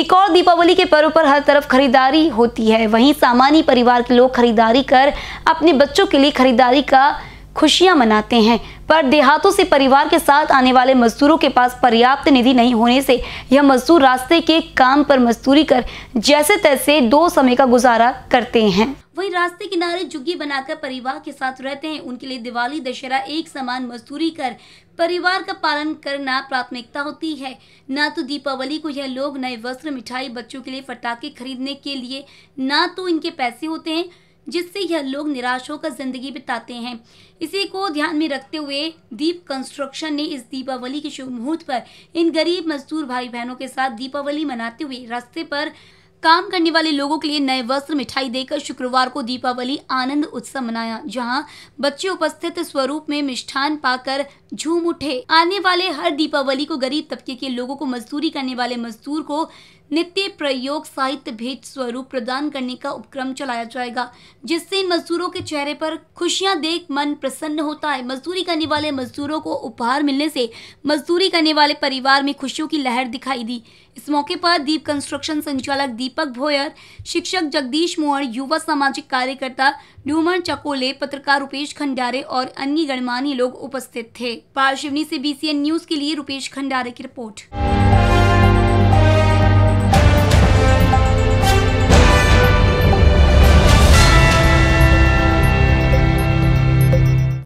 एक और दीपावली के पर्व पर हर तरफ खरीदारी होती है वहीं सामान्य परिवार के लोग खरीदारी कर अपने बच्चों के लिए खरीदारी का खुशियां मनाते हैं पर देहातों से परिवार के साथ आने वाले मजदूरों के पास पर्याप्त निधि नहीं होने से यह मजदूर रास्ते के काम पर मजदूरी कर जैसे तैसे दो समय का गुजारा करते हैं वही रास्ते किनारे झुग्गी बनाकर परिवार के साथ रहते हैं उनके लिए दिवाली दशहरा एक समान मजदूरी कर परिवार का पालन करना प्राथमिकता होती है ना तो दीपावली को यह लोग नए वस्त्र मिठाई बच्चों के लिए फटाके खरीदने के लिए ना तो इनके पैसे होते हैं जिससे यह लोग निराश होकर जिंदगी बिताते हैं इसी को ध्यान में रखते हुए दीप कंस्ट्रक्शन ने इस दीपावली के शुभ मुहूर्त पर इन गरीब मजदूर भाई बहनों के साथ दीपावली मनाते हुए रास्ते पर काम करने वाले लोगों के लिए नए वस्त्र मिठाई देकर शुक्रवार को दीपावली आनंद उत्सव मनाया जहां बच्चे उपस्थित स्वरूप में मिष्ठान पाकर झूम उठे आने वाले हर दीपावली को गरीब तबके के लोगों को मजदूरी करने वाले मजदूर को नित्य प्रयोग साहित्य भेंट स्वरूप प्रदान करने का उपक्रम चलाया जाएगा जिससे मजदूरों के चेहरे पर खुशियां देख मन प्रसन्न होता है मजदूरी करने वाले मजदूरों को उपहार मिलने से मजदूरी करने वाले परिवार में खुशियों की लहर दिखाई दी इस मौके पर दीप कंस्ट्रक्शन संचालक दीप दीपक भोयर शिक्षक जगदीश मोहर युवा सामाजिक कार्यकर्ता डूमर चकोले पत्रकार रूपेश खंडारे और अन्य गणमान्य लोग उपस्थित थे पार्शिवनी से बीसीएन न्यूज के लिए रूपेश खंडारे की रिपोर्ट